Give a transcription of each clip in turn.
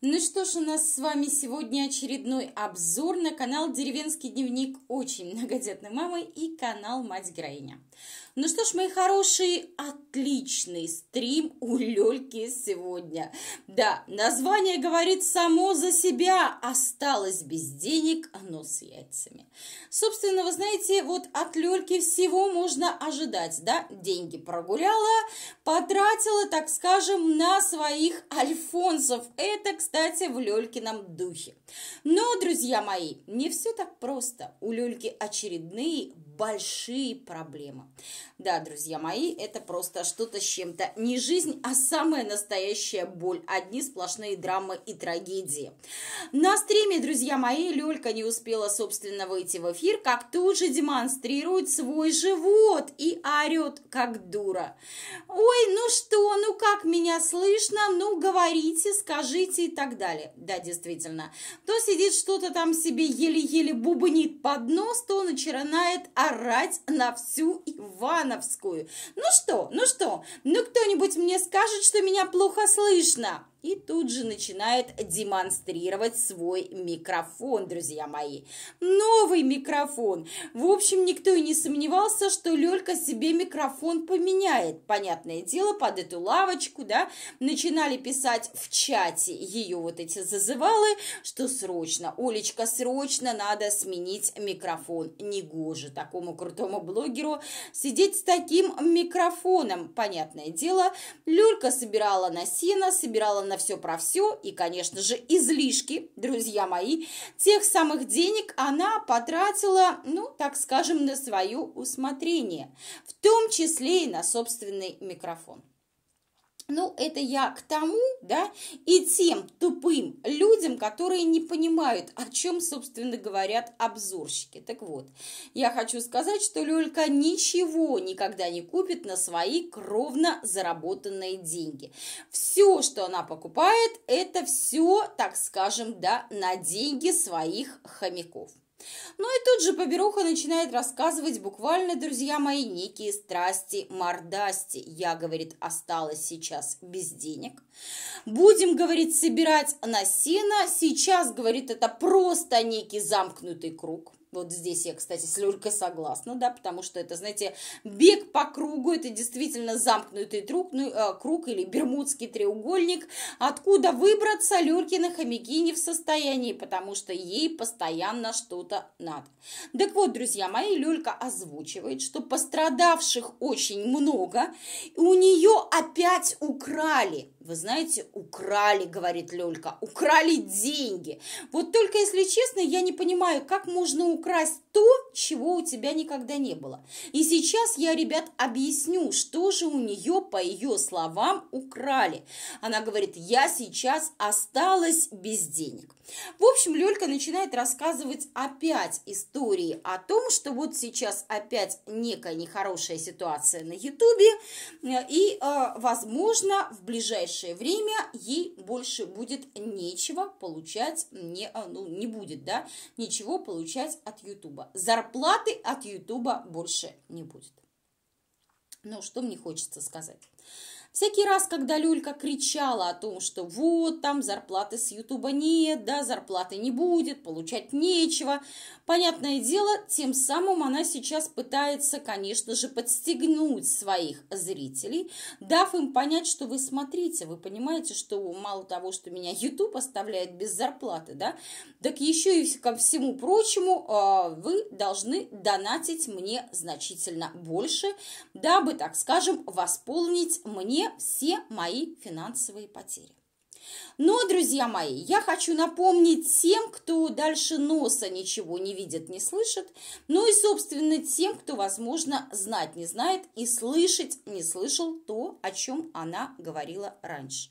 Ну что ж, у нас с вами сегодня очередной обзор на канал «Деревенский дневник» очень многодетной мамы и канал «Мать-героиня». Ну что ж, мои хорошие, отличный стрим у Лёльки сегодня. Да, название говорит само за себя «Осталось без денег, но с яйцами». Собственно, вы знаете, вот от Лёльки всего можно ожидать, да? Деньги прогуляла, потратила, так скажем, на своих альфонсов. Это это, кстати, в Лёлькином духе. Но, друзья мои, не все так просто. У Лёльки очередные большие проблемы. Да, друзья мои, это просто что-то с чем-то. Не жизнь, а самая настоящая боль. Одни сплошные драмы и трагедии. На стриме, друзья мои, Лёлька не успела, собственно, выйти в эфир, как тут же демонстрирует свой живот и орёт, как дура. Ой, ну что, ну как меня слышно, ну говорите, скажите и так далее. Да, действительно. То сидит что-то там себе еле-еле бубнит под нос, то начинает орать орать на всю Ивановскую. Ну что, ну что, ну кто-нибудь мне скажет, что меня плохо слышно? и тут же начинает демонстрировать свой микрофон, друзья мои. Новый микрофон. В общем, никто и не сомневался, что Лёлька себе микрофон поменяет. Понятное дело, под эту лавочку, да, начинали писать в чате ее вот эти зазывалы, что срочно, Олечка, срочно надо сменить микрофон. Негоже такому крутому блогеру сидеть с таким микрофоном. Понятное дело, Лёлька собирала на сено, собирала на на все про все и, конечно же, излишки, друзья мои, тех самых денег она потратила, ну, так скажем, на свое усмотрение, в том числе и на собственный микрофон. Ну, это я к тому, да, и тем тупым людям, которые не понимают, о чем, собственно, говорят обзорщики. Так вот, я хочу сказать, что Лёлька ничего никогда не купит на свои кровно заработанные деньги. Все, что она покупает, это все, так скажем, да, на деньги своих хомяков. Ну и тут же Поберуха начинает рассказывать буквально, друзья мои, некие страсти мордасти. Я, говорит, осталась сейчас без денег. Будем, говорит, собирать на сено. Сейчас, говорит, это просто некий замкнутый круг. Вот здесь я, кстати, с Лёлькой согласна, да, потому что это, знаете, бег по кругу, это действительно замкнутый круг, ну, э, круг или бермудский треугольник. Откуда выбраться, Лёлькина хомяки не в состоянии, потому что ей постоянно что-то надо. Так вот, друзья мои, Лёлька озвучивает, что пострадавших очень много, и у нее опять украли. Вы знаете, украли, говорит Лёлька, украли деньги. Вот только, если честно, я не понимаю, как можно украсть то, чего у тебя никогда не было. И сейчас я, ребят, объясню, что же у неё, по её словам, украли. Она говорит, я сейчас осталась без денег. В общем, Лёлька начинает рассказывать опять истории о том, что вот сейчас опять некая нехорошая ситуация на Ютубе, э, и, э, возможно, в ближайшее ближайшее время ей больше будет нечего получать, не, а, ну, не будет, да, ничего получать от Ютуба. Зарплаты от Ютуба больше не будет. Ну, что мне хочется сказать. Всякий раз, когда Люлька кричала о том, что вот там зарплаты с Ютуба нет, да, зарплаты не будет, получать нечего, понятное дело, тем самым она сейчас пытается, конечно же, подстегнуть своих зрителей, дав им понять, что вы смотрите, вы понимаете, что мало того, что меня Ютуб оставляет без зарплаты, да, так еще и ко всему прочему а, вы должны донатить мне значительно больше, дабы, так скажем, восполнить мне все, все мои финансовые потери. Но, друзья мои, я хочу напомнить тем, кто дальше носа ничего не видит, не слышит, ну и, собственно, тем, кто, возможно, знать не знает и слышать не слышал то, о чем она говорила раньше.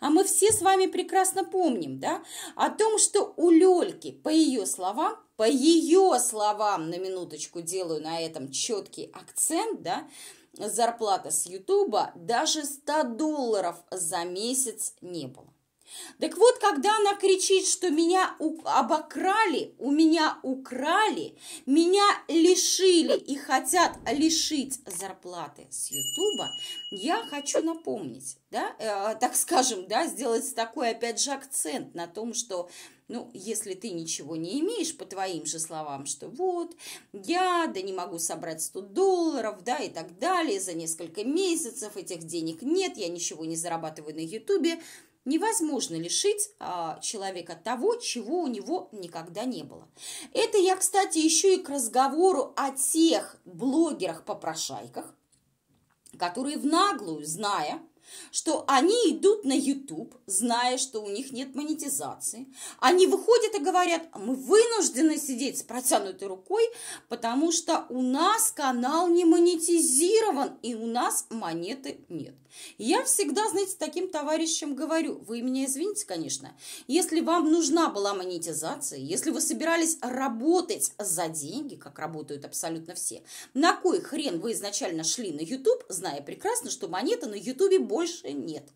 А мы все с вами прекрасно помним, да, о том, что у Лёльки, по ее словам, по ее словам, на минуточку делаю на этом четкий акцент, да, зарплата с Ютуба даже 100 долларов за месяц не было. Так вот, когда она кричит, что меня обокрали, у меня украли, меня лишили и хотят лишить зарплаты с Ютуба, я хочу напомнить, да, э, так скажем, да, сделать такой, опять же, акцент на том, что ну, если ты ничего не имеешь, по твоим же словам, что вот, я, да не могу собрать 100 долларов, да, и так далее, за несколько месяцев этих денег нет, я ничего не зарабатываю на Ютубе, Невозможно лишить а, человека того, чего у него никогда не было. Это я, кстати, еще и к разговору о тех блогерах-попрошайках, которые в наглую, зная, что они идут на YouTube, зная, что у них нет монетизации. Они выходят и говорят, мы вынуждены сидеть с протянутой рукой, потому что у нас канал не монетизирован и у нас монеты нет. Я всегда, знаете, таким товарищем говорю, вы меня извините, конечно, если вам нужна была монетизация, если вы собирались работать за деньги, как работают абсолютно все, на кой хрен вы изначально шли на YouTube, зная прекрасно, что монеты на YouTube больше нет –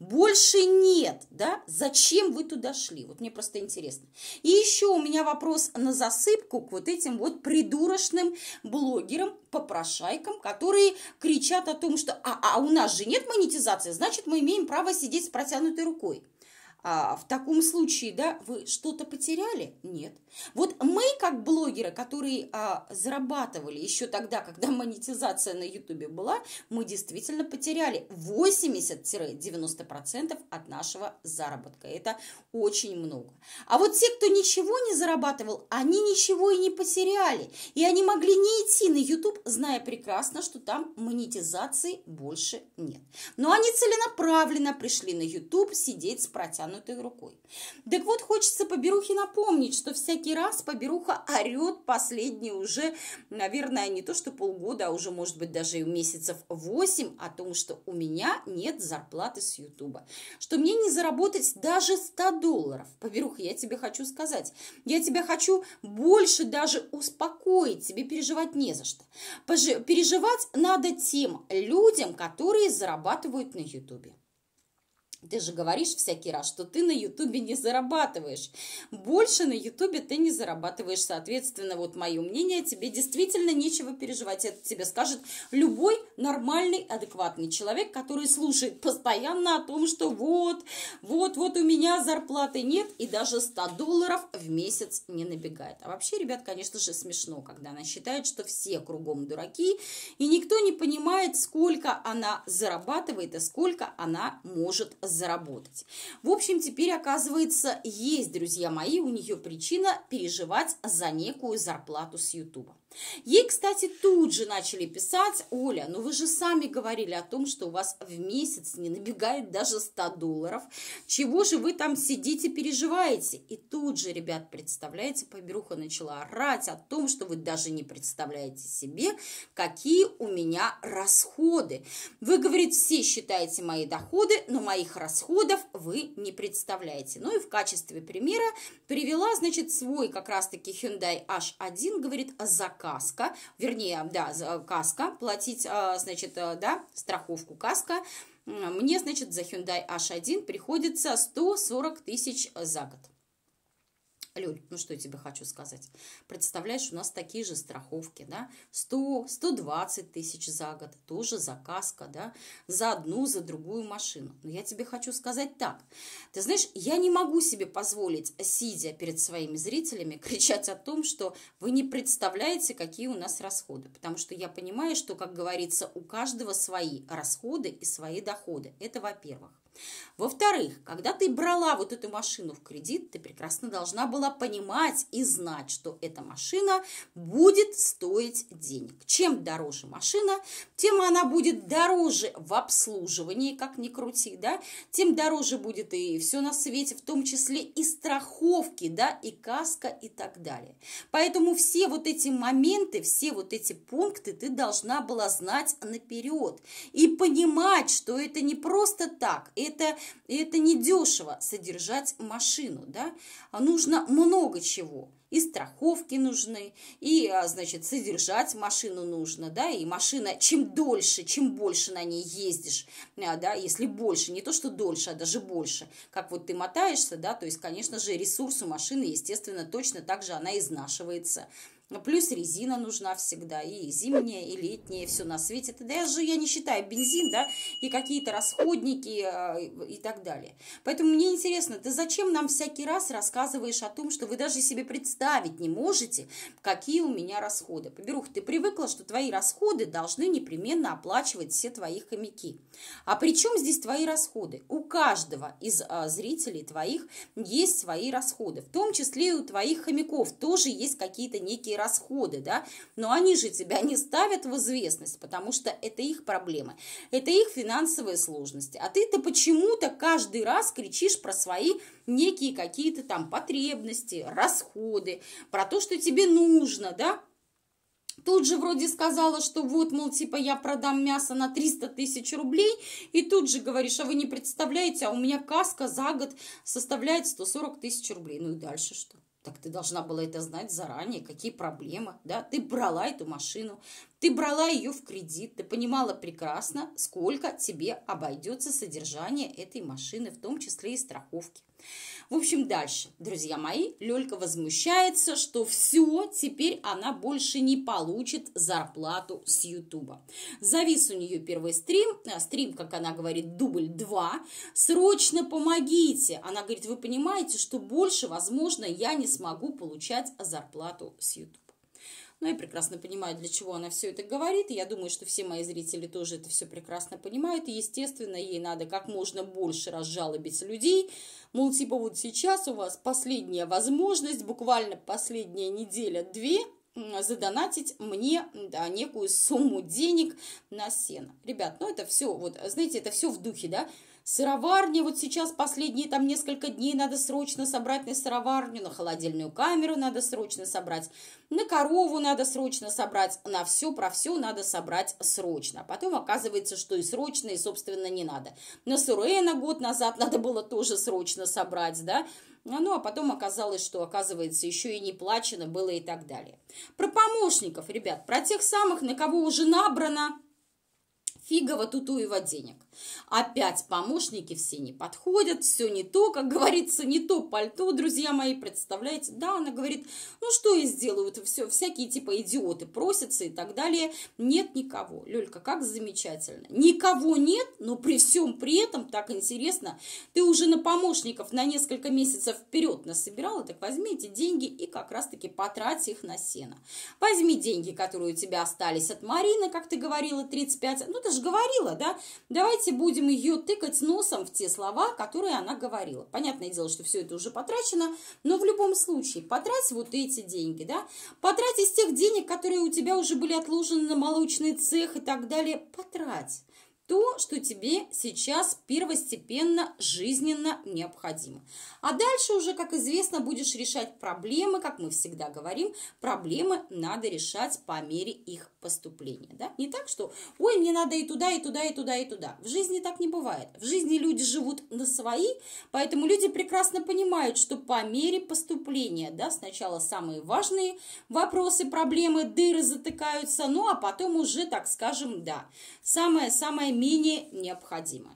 больше нет, да? Зачем вы туда шли? Вот мне просто интересно. И еще у меня вопрос на засыпку к вот этим вот придурочным блогерам, попрошайкам, которые кричат о том, что а, а у нас же нет монетизации, значит, мы имеем право сидеть с протянутой рукой. А, в таком случае, да, вы что-то потеряли? Нет. Вот мы, как блогеры, которые а, зарабатывали еще тогда, когда монетизация на Ютубе была, мы действительно потеряли 80-90% от нашего заработка. Это очень много. А вот те, кто ничего не зарабатывал, они ничего и не потеряли. И они могли не идти на YouTube, зная прекрасно, что там монетизации больше нет. Но они целенаправленно пришли на YouTube сидеть с протянутой протянутой рукой. Так вот, хочется поберухе напомнить, что всякий раз поберуха орет последний уже, наверное, не то что полгода, а уже, может быть, даже и месяцев 8 о том, что у меня нет зарплаты с Ютуба, что мне не заработать даже 100 долларов. Поберуха, я тебе хочу сказать, я тебя хочу больше даже успокоить, тебе переживать не за что. Переживать надо тем людям, которые зарабатывают на Ютубе. Ты же говоришь всякий раз, что ты на Ютубе не зарабатываешь. Больше на Ютубе ты не зарабатываешь. Соответственно, вот мое мнение, тебе действительно нечего переживать. Это тебе скажет любой нормальный, адекватный человек, который слушает постоянно о том, что вот, вот, вот у меня зарплаты нет, и даже 100 долларов в месяц не набегает. А вообще, ребят, конечно же, смешно, когда она считает, что все кругом дураки, и никто не понимает, сколько она зарабатывает и сколько она может зарабатывать заработать. В общем, теперь, оказывается, есть, друзья мои, у нее причина переживать за некую зарплату с Ютуба. Ей, кстати, тут же начали писать, Оля, ну вы же сами говорили о том, что у вас в месяц не набегает даже 100 долларов, чего же вы там сидите, переживаете? И тут же, ребят, представляете, поберуха начала орать о том, что вы даже не представляете себе, какие у меня расходы. Вы, говорит, все считаете мои доходы, но моих расходов вы не представляете. Ну и в качестве примера привела, значит, свой как раз-таки Hyundai H1, говорит, заказ каска, вернее, да, каска, платить, а, значит, э, да, страховку каска, мне, значит, за Hyundai H1 приходится 140 тысяч за год. Люд, ну что я тебе хочу сказать? Представляешь, у нас такие же страховки, да? 100, 120 тысяч за год, тоже заказка, да? За одну, за другую машину. Но я тебе хочу сказать так. Ты знаешь, я не могу себе позволить, сидя перед своими зрителями, кричать о том, что вы не представляете, какие у нас расходы. Потому что я понимаю, что, как говорится, у каждого свои расходы и свои доходы. Это во-первых. Во-вторых, когда ты брала вот эту машину в кредит, ты прекрасно должна была понимать и знать, что эта машина будет стоить денег. Чем дороже машина, тем она будет дороже в обслуживании, как ни крути, да, тем дороже будет и все на свете, в том числе и страховки, да, и каска и так далее. Поэтому все вот эти моменты, все вот эти пункты ты должна была знать наперед и понимать, что это не просто так, это, это не дешево содержать машину, да, а нужно много чего. И страховки нужны, и, а, значит, содержать машину нужно, да, и машина, чем дольше, чем больше на ней ездишь, а, да, если больше, не то, что дольше, а даже больше, как вот ты мотаешься, да, то есть, конечно же, ресурс у машины, естественно, точно так же она изнашивается, а плюс резина нужна всегда, и зимняя, и летняя, и все на свете. Это даже я не считаю бензин, да, и какие-то расходники э, и так далее. Поэтому мне интересно, ты зачем нам всякий раз рассказываешь о том, что вы даже себе представить не можете, какие у меня расходы? Поберух, ты привыкла, что твои расходы должны непременно оплачивать все твои хомяки. А при чем здесь твои расходы? У каждого из э, зрителей твоих есть свои расходы, в том числе и у твоих хомяков тоже есть какие-то некие расходы расходы, да, но они же тебя не ставят в известность, потому что это их проблемы, это их финансовые сложности, а ты-то почему-то каждый раз кричишь про свои некие какие-то там потребности, расходы, про то, что тебе нужно, да, Тут же вроде сказала, что вот, мол, типа, я продам мясо на 300 тысяч рублей, и тут же говоришь, а вы не представляете, а у меня каска за год составляет 140 тысяч рублей. Ну и дальше что? Так ты должна была это знать заранее, какие проблемы, да? Ты брала эту машину, ты брала ее в кредит, ты понимала прекрасно, сколько тебе обойдется содержание этой машины, в том числе и страховки. В общем, дальше, друзья мои, Лёлька возмущается, что все, теперь она больше не получит зарплату с Ютуба. Завис у нее первый стрим, а стрим, как она говорит, дубль 2, срочно помогите. Она говорит, вы понимаете, что больше, возможно, я не смогу получать зарплату с Ютуба. Но ну, я прекрасно понимаю, для чего она все это говорит. И я думаю, что все мои зрители тоже это все прекрасно понимают. И, естественно, ей надо как можно больше разжалобить людей. Мол, типа вот сейчас у вас последняя возможность, буквально последняя неделя-две, задонатить мне да, некую сумму денег на сено. Ребят, ну это все, вот, знаете, это все в духе, да, Сыроварня, вот сейчас последние там несколько дней надо срочно собрать на сыроварню, на холодильную камеру надо срочно собрать, на корову надо срочно собрать, на все про все надо собрать срочно. А потом оказывается, что и срочно, и, собственно, не надо. На сырое на год назад надо было тоже срочно собрать, да, ну, а потом оказалось, что, оказывается, еще и не плачено было и так далее. Про помощников, ребят, про тех самых, на кого уже набрано фигово тутуево денег. Опять помощники все не подходят, все не то, как говорится, не то пальто, друзья мои, представляете? Да, она говорит, ну что и сделают, все, всякие типа идиоты просятся и так далее. Нет никого. Лёлька, как замечательно. Никого нет, но при всем при этом, так интересно, ты уже на помощников на несколько месяцев вперед насобирала, так возьми эти деньги и как раз-таки потрать их на сено. Возьми деньги, которые у тебя остались от Марины, как ты говорила, 35, ну ты же говорила, да, давайте давайте будем ее тыкать носом в те слова, которые она говорила. Понятное дело, что все это уже потрачено, но в любом случае потрать вот эти деньги, да, потрать из тех денег, которые у тебя уже были отложены на молочный цех и так далее, потрать то, что тебе сейчас первостепенно жизненно необходимо. А дальше уже, как известно, будешь решать проблемы, как мы всегда говорим, проблемы надо решать по мере их поступления. Да? Не так, что «Ой, мне надо и туда, и туда, и туда, и туда». В жизни так не бывает. В жизни люди живут на свои, поэтому люди прекрасно понимают, что по мере поступления да, сначала самые важные вопросы, проблемы, дыры затыкаются, ну а потом уже, так скажем, да, самое-самое мини необходимы.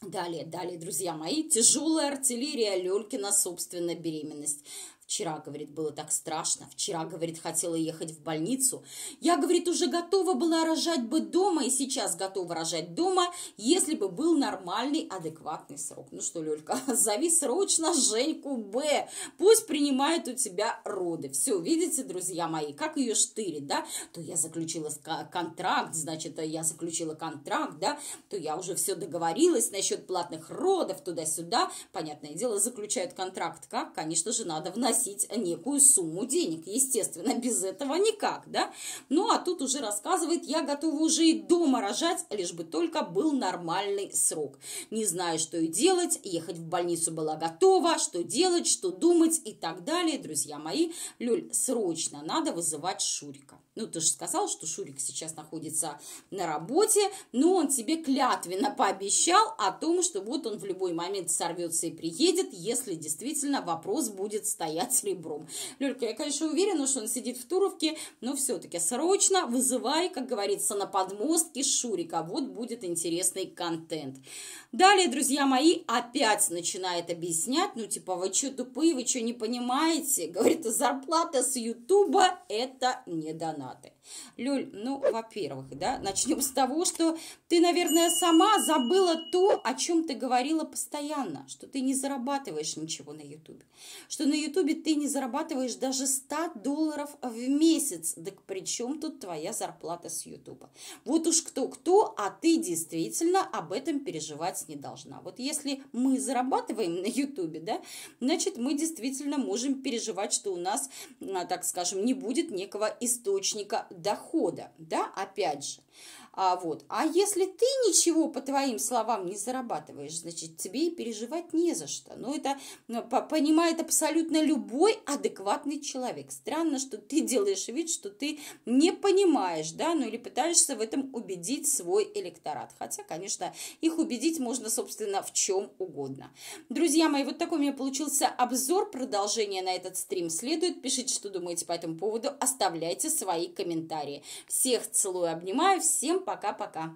Далее, далее, друзья мои, тяжелая артиллерия Лелькина, собственно, беременность. Вчера, говорит, было так страшно. Вчера, говорит, хотела ехать в больницу. Я, говорит, уже готова была рожать бы дома и сейчас готова рожать дома, если бы был нормальный, адекватный срок. Ну что, Лёлька, зови срочно Женьку Б. Пусть принимает у тебя роды. Все, видите, друзья мои, как ее штырит, да? То я заключила контракт, значит, э, я заключила контракт, да? То я уже все договорилась насчет платных родов туда-сюда. Понятное дело, заключают контракт как? Конечно же, надо вносить вносить некую сумму денег. Естественно, без этого никак, да? Ну, а тут уже рассказывает, я готова уже и дома рожать, лишь бы только был нормальный срок. Не знаю, что и делать, ехать в больницу была готова, что делать, что думать и так далее. Друзья мои, Люль, срочно надо вызывать Шурика. Ну, ты же сказал, что Шурик сейчас находится на работе, но он тебе клятвенно пообещал о том, что вот он в любой момент сорвется и приедет, если действительно вопрос будет стоять торговать с ребром. Лёлька, я, конечно, уверена, что он сидит в Туровке, но все-таки срочно вызывай, как говорится, на подмостке Шурика. Вот будет интересный контент. Далее, друзья мои, опять начинает объяснять, ну, типа, вы что тупые, вы что не понимаете? Говорит, зарплата с Ютуба – это не донаты. Люль, ну, во-первых, да, начнем с того, что ты, наверное, сама забыла то, о чем ты говорила постоянно, что ты не зарабатываешь ничего на Ютубе, что на Ютубе ты не зарабатываешь даже 100 долларов в месяц, так при чем тут твоя зарплата с Ютуба? Вот уж кто-кто, а ты действительно об этом переживать не должна. Вот если мы зарабатываем на Ютубе, да, значит, мы действительно можем переживать, что у нас, а, так скажем, не будет некого источника дохода, да, опять же. А, вот. а если ты ничего, по твоим словам, не зарабатываешь, значит, тебе и переживать не за что. Но ну, это ну, понимает абсолютно любой адекватный человек. Странно, что ты делаешь вид, что ты не понимаешь, да, ну или пытаешься в этом убедить свой электорат. Хотя, конечно, их убедить можно, собственно, в чем угодно. Друзья мои, вот такой у меня получился обзор. Продолжение на этот стрим следует. Пишите, что думаете по этому поводу. Оставляйте свои комментарии. Всех целую, обнимаю. Всем пока-пока.